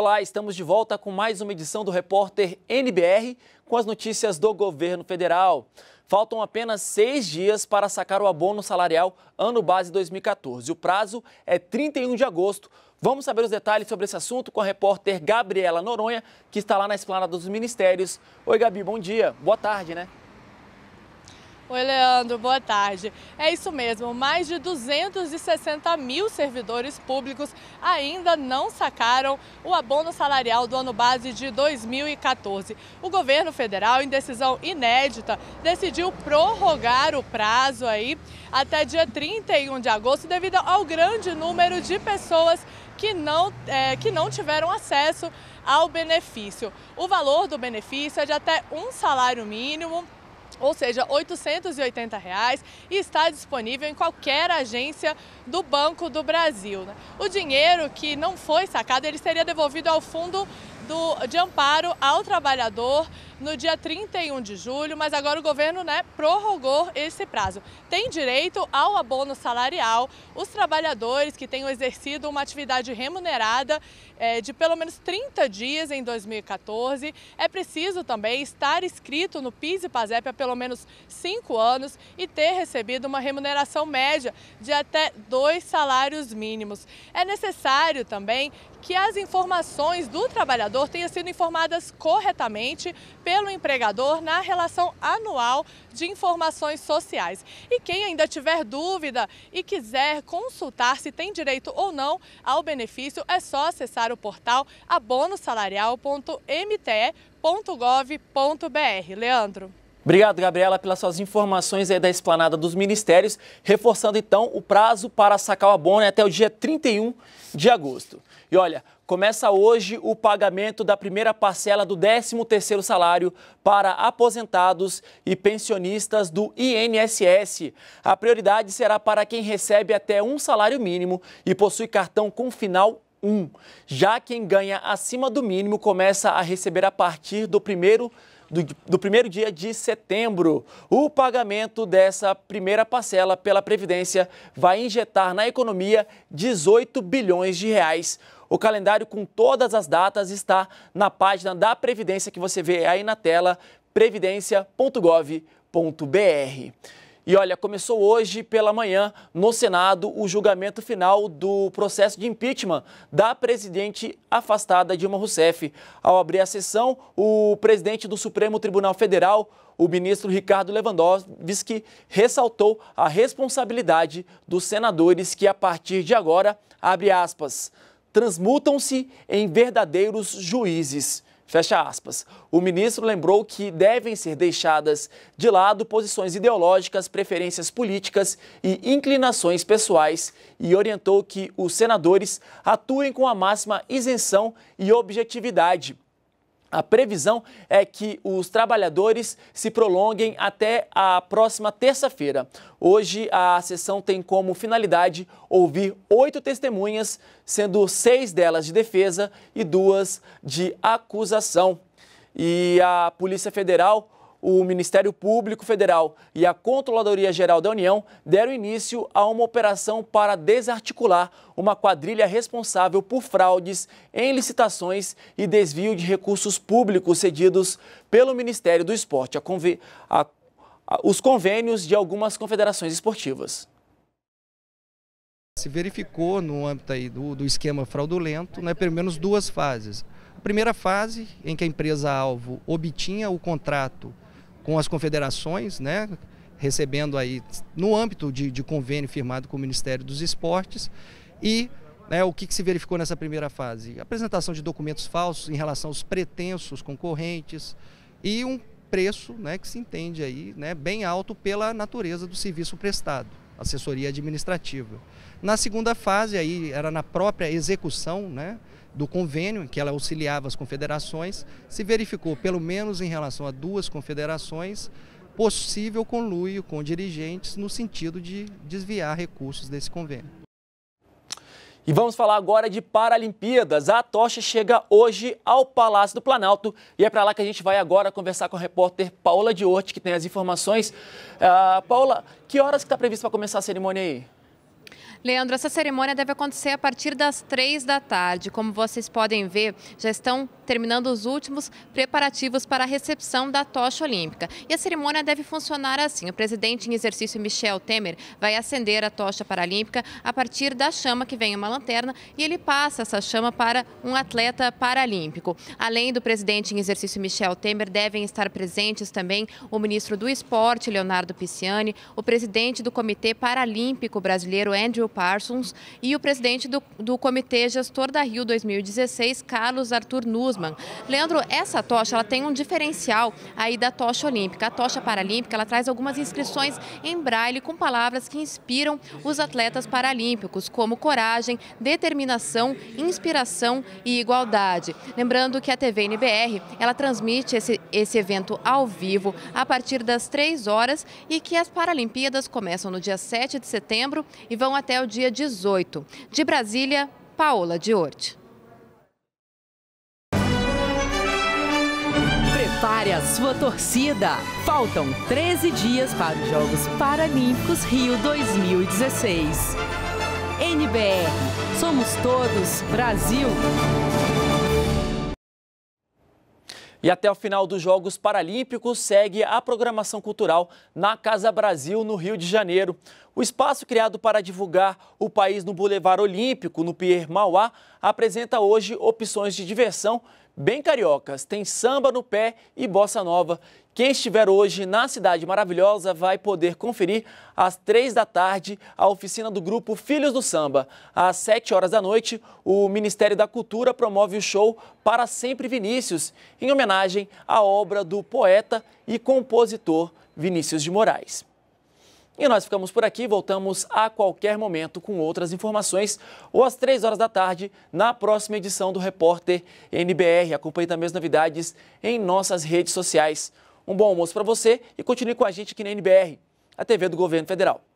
Olá, estamos de volta com mais uma edição do Repórter NBR com as notícias do governo federal. Faltam apenas seis dias para sacar o abono salarial ano base 2014. O prazo é 31 de agosto. Vamos saber os detalhes sobre esse assunto com a repórter Gabriela Noronha, que está lá na esplanada dos ministérios. Oi, Gabi, bom dia. Boa tarde, né? Oi, Leandro, boa tarde. É isso mesmo, mais de 260 mil servidores públicos ainda não sacaram o abono salarial do ano base de 2014. O governo federal, em decisão inédita, decidiu prorrogar o prazo aí até dia 31 de agosto devido ao grande número de pessoas que não, é, que não tiveram acesso ao benefício. O valor do benefício é de até um salário mínimo ou seja, R$ 880, e está disponível em qualquer agência do Banco do Brasil. Né? O dinheiro que não foi sacado, ele seria devolvido ao fundo do, de amparo ao trabalhador no dia 31 de julho, mas agora o governo né, prorrogou esse prazo. Tem direito ao abono salarial os trabalhadores que tenham exercido uma atividade remunerada é, de pelo menos 30 dias em 2014. É preciso também estar inscrito no PIS e PASEP há pelo menos 5 anos e ter recebido uma remuneração média de até dois salários mínimos. É necessário também que as informações do trabalhador trabalhador tenha sido informadas corretamente pelo empregador na relação anual de informações sociais. E quem ainda tiver dúvida e quiser consultar se tem direito ou não ao benefício, é só acessar o portal abonosalarial.mte.gov.br. Leandro. Obrigado, Gabriela, pelas suas informações da esplanada dos ministérios, reforçando então o prazo para sacar o abono é até o dia 31 de agosto. E olha, começa hoje o pagamento da primeira parcela do 13º salário para aposentados e pensionistas do INSS. A prioridade será para quem recebe até um salário mínimo e possui cartão com final 1. Já quem ganha acima do mínimo começa a receber a partir do primeiro 1 do, do primeiro dia de setembro. O pagamento dessa primeira parcela pela Previdência vai injetar na economia 18 bilhões de reais. O calendário com todas as datas está na página da Previdência que você vê aí na tela, previdência.gov.br. E olha, começou hoje pela manhã no Senado o julgamento final do processo de impeachment da presidente afastada Dilma Rousseff. Ao abrir a sessão, o presidente do Supremo Tribunal Federal, o ministro Ricardo Lewandowski, ressaltou a responsabilidade dos senadores que, a partir de agora, abre aspas, transmutam-se em verdadeiros juízes Fecha aspas. O ministro lembrou que devem ser deixadas de lado posições ideológicas, preferências políticas e inclinações pessoais e orientou que os senadores atuem com a máxima isenção e objetividade a previsão é que os trabalhadores se prolonguem até a próxima terça-feira. Hoje, a sessão tem como finalidade ouvir oito testemunhas, sendo seis delas de defesa e duas de acusação. E a Polícia Federal o Ministério Público Federal e a Controladoria Geral da União deram início a uma operação para desarticular uma quadrilha responsável por fraudes em licitações e desvio de recursos públicos cedidos pelo Ministério do Esporte, a conv... a... A... os convênios de algumas confederações esportivas. Se verificou no âmbito aí do, do esquema fraudulento né, pelo menos duas fases. A primeira fase, em que a empresa-alvo obtinha o contrato com as confederações, né, recebendo aí no âmbito de, de convênio firmado com o Ministério dos Esportes e né, o que, que, se verificou nessa primeira fase? Apresentação de documentos falsos em relação aos pretensos concorrentes e um preço né, que se entende aí né, bem alto pela natureza do serviço prestado, assessoria administrativa. Na segunda fase, aí era na própria execução, né, do convênio, em que ela auxiliava as confederações, se verificou, pelo menos em relação a duas confederações, possível conluio com dirigentes no sentido de desviar recursos desse convênio. E vamos falar agora de Paralimpíadas. A tocha chega hoje ao Palácio do Planalto e é para lá que a gente vai agora conversar com a repórter Paula Diorte, que tem as informações. Uh, ah, Paula, que horas que está previsto para começar a cerimônia aí? Leandro, essa cerimônia deve acontecer a partir das três da tarde. Como vocês podem ver, já estão terminando os últimos preparativos para a recepção da tocha olímpica. E a cerimônia deve funcionar assim: o presidente em exercício Michel Temer vai acender a tocha paralímpica a partir da chama que vem em uma lanterna e ele passa essa chama para um atleta paralímpico. Além do presidente em exercício Michel Temer, devem estar presentes também o ministro do Esporte, Leonardo Pisciani, o presidente do Comitê Paralímpico Brasileiro, Andrew Parsons, e o presidente do, do Comitê Gestor da Rio 2016, Carlos Arthur Nussmann. Leandro, essa tocha ela tem um diferencial aí da tocha olímpica. A tocha paralímpica ela traz algumas inscrições em braille com palavras que inspiram os atletas paralímpicos, como coragem, determinação, inspiração e igualdade. Lembrando que a TV NBR ela transmite esse, esse evento ao vivo a partir das 3 horas e que as Paralimpíadas começam no dia 7 de setembro e vão até até o dia 18. De Brasília, Paola Diorte. Prepare a sua torcida. Faltam 13 dias para os Jogos Paralímpicos Rio 2016. NBR, somos todos Brasil. E até o final dos Jogos Paralímpicos segue a programação cultural na Casa Brasil, no Rio de Janeiro. O espaço criado para divulgar o país no Boulevard Olímpico, no Pier Mauá, apresenta hoje opções de diversão bem cariocas. Tem samba no pé e bossa nova. Quem estiver hoje na Cidade Maravilhosa vai poder conferir às três da tarde a oficina do grupo Filhos do Samba. Às sete horas da noite, o Ministério da Cultura promove o show Para Sempre Vinícius, em homenagem à obra do poeta e compositor Vinícius de Moraes. E nós ficamos por aqui, voltamos a qualquer momento com outras informações ou às três horas da tarde na próxima edição do Repórter NBR. Acompanhe também as novidades em nossas redes sociais. Um bom almoço para você e continue com a gente aqui na NBR, a TV do Governo Federal.